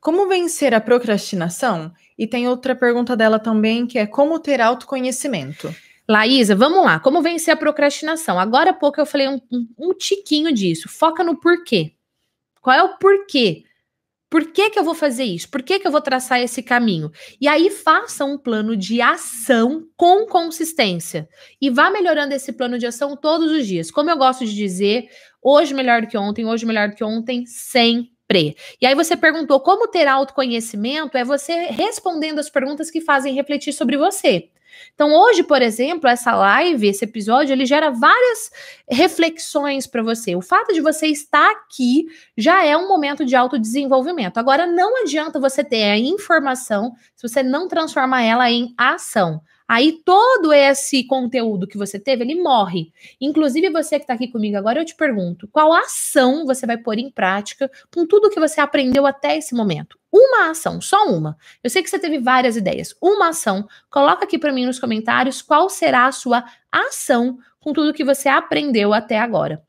Como vencer a procrastinação? E tem outra pergunta dela também, que é como ter autoconhecimento? Laísa, vamos lá. Como vencer a procrastinação? Agora há pouco eu falei um, um, um tiquinho disso. Foca no porquê. Qual é o porquê? Por que, que eu vou fazer isso? Por que, que eu vou traçar esse caminho? E aí faça um plano de ação com consistência. E vá melhorando esse plano de ação todos os dias. Como eu gosto de dizer, hoje melhor do que ontem, hoje melhor do que ontem, sempre e aí você perguntou como ter autoconhecimento é você respondendo as perguntas que fazem refletir sobre você. Então, hoje, por exemplo, essa live, esse episódio, ele gera várias reflexões para você. O fato de você estar aqui já é um momento de autodesenvolvimento. Agora, não adianta você ter a informação se você não transformar ela em ação. Aí todo esse conteúdo que você teve, ele morre. Inclusive, você que está aqui comigo agora, eu te pergunto: qual ação você vai pôr em prática com tudo que você aprendeu até esse momento? uma ação, só uma. Eu sei que você teve várias ideias. Uma ação. Coloca aqui para mim nos comentários qual será a sua ação com tudo que você aprendeu até agora.